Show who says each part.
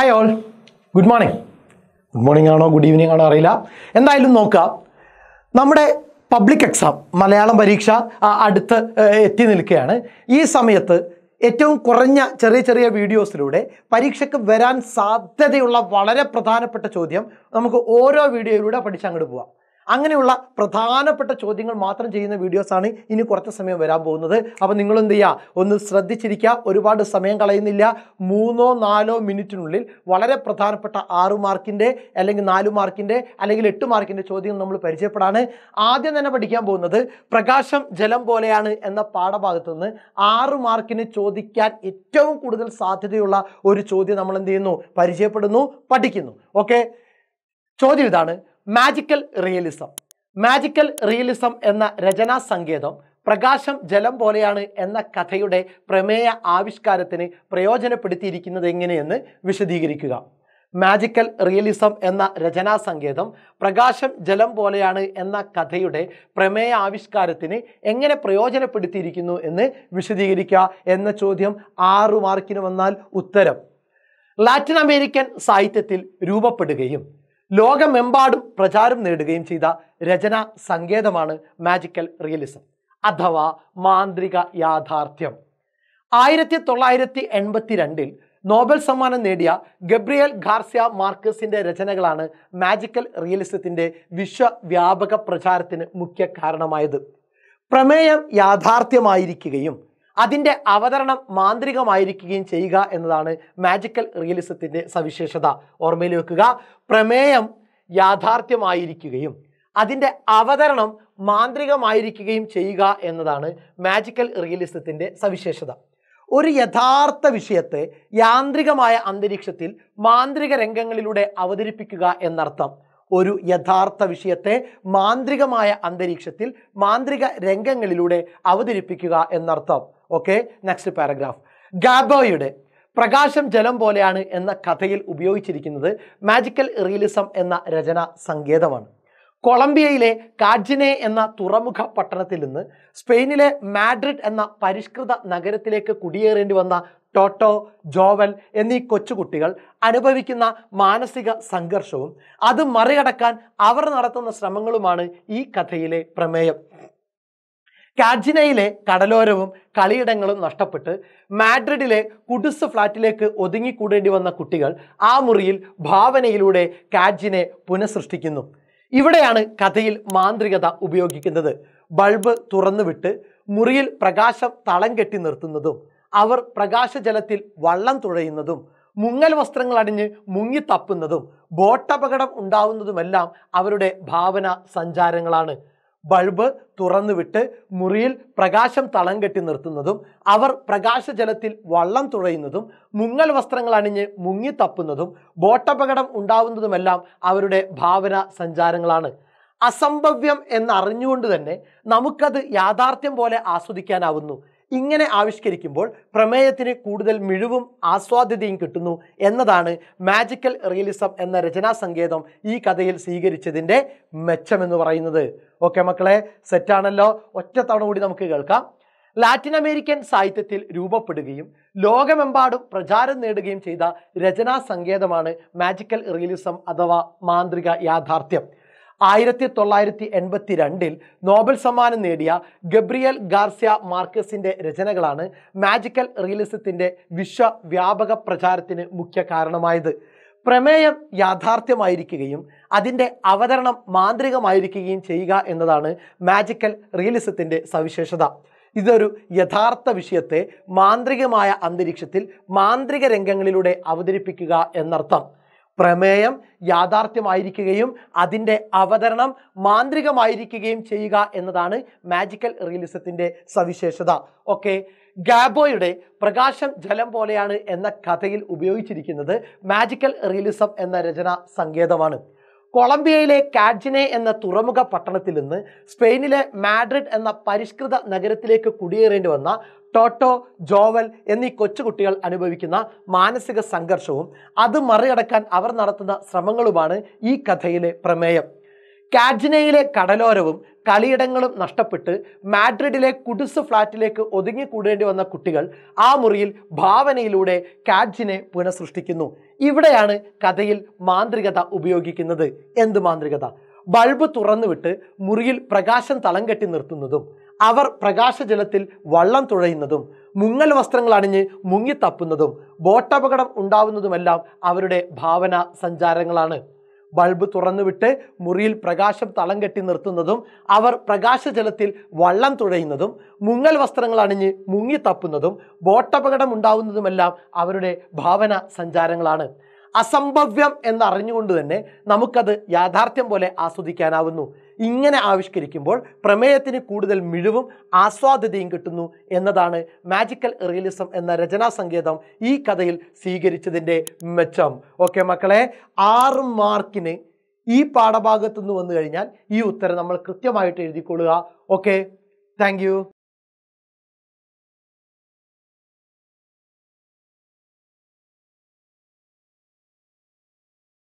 Speaker 1: hi all good morning good morning ആണോ good evening ആണോ അറിയില്ല എന്തായാലും നോക്കാം നമ്മുടെ പബ്ലിക് എക്സാം മലയാളം പരീക്ഷ അടുത്ത് എത്തി നിൽക്കുകയാണ് ഈ സമയത്ത് ഏറ്റവും കുറഞ്ഞ ചെറിയ ചെറിയ വീഡിയോസിലൂടെ പരീക്ഷയ്ക്ക് വരാൻ സാധ്യതയുള്ള വളരെ പ്രധാനപ്പെട്ട ചോദ്യം നമുക്ക് ഓരോ വീഡിയോയിലൂടെ പഠിച്ച് അങ്ങോട്ട് പോവാം അങ്ങനെയുള്ള പ്രധാനപ്പെട്ട ചോദ്യങ്ങൾ മാത്രം ചെയ്യുന്ന വീഡിയോസാണ് ഇനി കുറച്ച് സമയം വരാൻ പോകുന്നത് അപ്പോൾ നിങ്ങൾ എന്ത് ചെയ്യുക ഒന്ന് ശ്രദ്ധിച്ചിരിക്കുക ഒരുപാട് സമയം കളയുന്നില്ല മൂന്നോ നാലോ മിനിറ്റിനുള്ളിൽ വളരെ പ്രധാനപ്പെട്ട ആറ് മാർക്കിൻ്റെ അല്ലെങ്കിൽ നാല് മാർക്കിൻ്റെ അല്ലെങ്കിൽ എട്ട് മാർക്കിൻ്റെ ചോദ്യം നമ്മൾ പരിചയപ്പെടാണ് ആദ്യം തന്നെ പഠിക്കാൻ പോകുന്നത് പ്രകാശം ജലം പോലെയാണ് എന്ന പാഠഭാഗത്തു നിന്ന് ആറ് മാർക്കിന് ചോദിക്കാൻ ഏറ്റവും കൂടുതൽ സാധ്യതയുള്ള ഒരു ചോദ്യം നമ്മൾ എന്ത് ചെയ്യുന്നു പരിചയപ്പെടുന്നു പഠിക്കുന്നു ഓക്കെ ചോദ്യം ഇതാണ് മാജിക്കൽ റിയലിസം മാജിക്കൽ റിയലിസം എന്ന രചനാ സങ്കേതം പ്രകാശം ജലം പോലെയാണ് എന്ന കഥയുടെ പ്രമേയ ആവിഷ്കാരത്തിന് പ്രയോജനപ്പെടുത്തിയിരിക്കുന്നത് എങ്ങനെയെന്ന് വിശദീകരിക്കുക മാജിക്കൽ റിയലിസം എന്ന രചനാ സങ്കേതം പ്രകാശം ജലം പോലെയാണ് എന്ന കഥയുടെ പ്രമേയ ആവിഷ്കാരത്തിന് എങ്ങനെ പ്രയോജനപ്പെടുത്തിയിരിക്കുന്നു എന്ന് വിശദീകരിക്കുക എന്ന ചോദ്യം ആറു മാർക്കിന് വന്നാൽ ഉത്തരം ലാറ്റിൻ അമേരിക്കൻ സാഹിത്യത്തിൽ രൂപപ്പെടുകയും ലോകമെമ്പാടും പ്രചാരം നേടുകയും ചെയ്ത രചന സങ്കേതമാണ് മാജിക്കൽ റിയലിസം അഥവാ മാന്ത്രിക യാഥാർത്ഥ്യം ആയിരത്തി തൊള്ളായിരത്തി എൺപത്തി രണ്ടിൽ നോബൽ സമ്മാനം നേടിയ ഗബ്രിയൽ ഗാർസിയ മാർക്കസിന്റെ രചനകളാണ് മാജിക്കൽ റിയലിസത്തിന്റെ വിശ്വവ്യാപക പ്രചാരത്തിന് മുഖ്യ കാരണമായത് പ്രമേയം യാഥാർത്ഥ്യമായിരിക്കുകയും അതിൻ്റെ അവതരണം മാന്ത്രികമായിരിക്കുകയും ചെയ്യുക എന്നതാണ് മാജിക്കൽ റിയലിസത്തിൻ്റെ സവിശേഷത ഓർമ്മയിൽ വെക്കുക പ്രമേയം യാഥാർത്ഥ്യമായിരിക്കുകയും അതിൻ്റെ അവതരണം മാന്ത്രികമായിരിക്കുകയും ചെയ്യുക എന്നതാണ് മാജിക്കൽ റിയലിസത്തിൻ്റെ സവിശേഷത ഒരു യഥാർത്ഥ വിഷയത്തെ യാന്ത്രികമായ അന്തരീക്ഷത്തിൽ മാന്ത്രിക രംഗങ്ങളിലൂടെ അവതരിപ്പിക്കുക എന്നർത്ഥം ഒരു യഥാർത്ഥ വിഷയത്തെ മാന്ത്രികമായ അന്തരീക്ഷത്തിൽ മാന്ത്രിക രംഗങ്ങളിലൂടെ അവതരിപ്പിക്കുക എന്നർത്ഥം ഓക്കെ നെക്സ്റ്റ് പാരഗ്രാഫ് ഗാബോയുടെ പ്രകാശം ജലം പോലെയാണ് എന്ന കഥയിൽ ഉപയോഗിച്ചിരിക്കുന്നത് മാജിക്കൽ റിയലിസം എന്ന രചന സങ്കേതമാണ് കൊളംബിയയിലെ കാജിനെ എന്ന തുറമുഖ പട്ടണത്തിൽ നിന്ന് സ്പെയിനിലെ മാഡ്രിഡ് എന്ന പരിഷ്കൃത നഗരത്തിലേക്ക് കുടിയേറേണ്ടി വന്ന ടോട്ടോ ജോവൽ എന്നീ കൊച്ചുകുട്ടികൾ അനുഭവിക്കുന്ന മാനസിക സംഘർഷവും അത് മറികടക്കാൻ അവർ നടത്തുന്ന ശ്രമങ്ങളുമാണ് ഈ കഥയിലെ പ്രമേയം കാജിനയിലെ കടലോരവും കളിയിടങ്ങളും നഷ്ടപ്പെട്ട് മാഡ്രിഡിലെ കുടുസ് ഫ്ലാറ്റിലേക്ക് ഒതുങ്ങിക്കൂടേണ്ടി വന്ന കുട്ടികൾ ആ മുറിയിൽ ഭാവനയിലൂടെ കാജിനെ പുനഃസൃഷ്ടിക്കുന്നു ഇവിടെയാണ് കഥയിൽ മാന്ത്രികത ഉപയോഗിക്കുന്നത് ബൾബ് തുറന്നുവിട്ട് മുറിയിൽ പ്രകാശം തളം കെട്ടി നിർത്തുന്നതും അവർ പ്രകാശജലത്തിൽ വള്ളം തുഴയുന്നതും മുങ്ങൽ വസ്ത്രങ്ങൾ അണിഞ്ഞ് മുങ്ങിത്തപ്പുന്നതും ബോട്ടപകടം ഉണ്ടാവുന്നതുമെല്ലാം അവരുടെ ഭാവന സഞ്ചാരങ്ങളാണ് ബൾബ് തുറന്നുവിട്ട് മുറിയിൽ പ്രകാശം തളം കെട്ടി നിർത്തുന്നതും അവർ പ്രകാശജലത്തിൽ വള്ളം തുഴയുന്നതും മുങ്ങൽ വസ്ത്രങ്ങൾ അണിഞ്ഞ് മുങ്ങിത്തപ്പുന്നതും ബോട്ടപകടം ഉണ്ടാവുന്നതുമെല്ലാം അവരുടെ ഭാവന സഞ്ചാരങ്ങളാണ് അസംഭവ്യം എന്നറിഞ്ഞുകൊണ്ട് തന്നെ നമുക്കത് യാഥാർത്ഥ്യം പോലെ ആസ്വദിക്കാനാവുന്നു ഇങ്ങനെ ആവിഷ്കരിക്കുമ്പോൾ പ്രമേയത്തിന് കൂടുതൽ മിഴിവും ആസ്വാദ്യതയും കിട്ടുന്നു എന്നതാണ് മാജിക്കൽ റിയലിസം എന്ന രചനാ സങ്കേതം ഈ കഥയിൽ സ്വീകരിച്ചതിൻ്റെ മെച്ചമെന്ന് പറയുന്നത് ഓക്കെ മക്കളെ സെറ്റാണല്ലോ ഒറ്റ തവണ കൂടി നമുക്ക് കേൾക്കാം ലാറ്റിൻ അമേരിക്കൻ സാഹിത്യത്തിൽ രൂപപ്പെടുകയും ലോകമെമ്പാടും പ്രചാരം നേടുകയും ചെയ്ത രചനാ സങ്കേതമാണ് മാജിക്കൽ റിയലിസം അഥവാ മാന്ത്രിക യാഥാർത്ഥ്യം ആയിരത്തി തൊള്ളായിരത്തി എൺപത്തി രണ്ടിൽ നോബൽ സമ്മാനം നേടിയ ഗബ്രിയൽ ഗാർസിയ മാർക്കസിൻ്റെ രചനകളാണ് മാജിക്കൽ റിയലിസത്തിൻ്റെ വിശ്വവ്യാപക പ്രചാരത്തിന് മുഖ്യ കാരണമായത് പ്രമേയം യാഥാർത്ഥ്യമായിരിക്കുകയും അതിൻ്റെ അവതരണം മാന്ത്രികമായിരിക്കുകയും ചെയ്യുക എന്നതാണ് മാജിക്കൽ റിയലിസത്തിൻ്റെ സവിശേഷത ഇതൊരു യഥാർത്ഥ വിഷയത്തെ മാന്ത്രികമായ അന്തരീക്ഷത്തിൽ മാന്ത്രിക രംഗങ്ങളിലൂടെ അവതരിപ്പിക്കുക എന്നർത്ഥം പ്രമേയം യാഥാർത്ഥ്യമായിരിക്കുകയും അതിൻ്റെ അവതരണം മാന്ത്രികമായിരിക്കുകയും ചെയ്യുക എന്നതാണ് മാജിക്കൽ റിയലിസത്തിൻ്റെ സവിശേഷത ഓക്കെ ഗാബോയുടെ പ്രകാശം ജലം പോലെയാണ് എന്ന കഥയിൽ ഉപയോഗിച്ചിരിക്കുന്നത് മാജിക്കൽ റിയലിസം എന്ന രചന സങ്കേതമാണ് കൊളംബിയയിലെ കാഡ്ജിനെ എന്ന തുറമുഖ പട്ടണത്തിൽ നിന്ന് സ്പെയിനിലെ മാഡ്രിഡ് എന്ന പരിഷ്കൃത നഗരത്തിലേക്ക് കുടിയേറേണ്ടി വന്ന ടോട്ടോ ജോവൽ എന്നീ കൊച്ചുകുട്ടികൾ അനുഭവിക്കുന്ന മാനസിക സംഘർഷവും അത് മറികടക്കാൻ അവർ നടത്തുന്ന ശ്രമങ്ങളുമാണ് ഈ കഥയിലെ പ്രമേയം കാജിനയിലെ കടലോരവും കളിയിടങ്ങളും നഷ്ടപ്പെട്ട് മാഡ്രിഡിലെ കുടുസ് ഫ്ലാറ്റിലേക്ക് ഒതുങ്ങിക്കൂടേണ്ടി വന്ന കുട്ടികൾ ആ മുറിയിൽ ഭാവനയിലൂടെ കാജിനെ പുനഃസൃഷ്ടിക്കുന്നു ഇവിടെയാണ് കഥയിൽ മാന്ത്രികത ഉപയോഗിക്കുന്നത് എന്ത് മാന്ത്രികത ബൾബ് തുറന്നുവിട്ട് മുറിയിൽ പ്രകാശം തളം കെട്ടി നിർത്തുന്നതും അവർ പ്രകാശജലത്തിൽ വള്ളം തുഴയുന്നതും മുങ്ങൽ വസ്ത്രങ്ങൾ അണിഞ്ഞ് മുങ്ങിത്തപ്പുന്നതും ബോട്ടപകടം ഉണ്ടാവുന്നതുമെല്ലാം അവരുടെ ഭാവന സഞ്ചാരങ്ങളാണ് ബൾബ് തുറന്നുവിട്ട് മുറിയിൽ പ്രകാശം തളം കെട്ടി നിർത്തുന്നതും അവർ പ്രകാശജലത്തിൽ വള്ളം തുഴയുന്നതും മുങ്ങൽ വസ്ത്രങ്ങൾ അണിഞ്ഞ് മുങ്ങിത്തപ്പുന്നതും ബോട്ടപകടം ഉണ്ടാവുന്നതുമെല്ലാം അവരുടെ ഭാവന സഞ്ചാരങ്ങളാണ് അസംഭവ്യം എന്നറിഞ്ഞുകൊണ്ട് തന്നെ നമുക്കത് യാഥാർത്ഥ്യം പോലെ ആസ്വദിക്കാനാവുന്നു ഇങ്ങനെ ആവിഷ്കരിക്കുമ്പോൾ പ്രമേയത്തിന് കൂടുതൽ മിഴിവും ആസ്വാദ്യതയും കിട്ടുന്നു എന്നതാണ് മാജിക്കൽ റിയലിസം എന്ന രചനാ സങ്കേതം ഈ കഥയിൽ സ്വീകരിച്ചതിൻ്റെ മെച്ചം ഓക്കെ മക്കളെ ആറ് മാർക്കിന് ഈ പാഠഭാഗത്തു നിന്ന് വന്നു കഴിഞ്ഞാൽ ഈ ഉത്തരം നമ്മൾ കൃത്യമായിട്ട് എഴുതിക്കൊള്ളുക ഓക്കെ താങ്ക്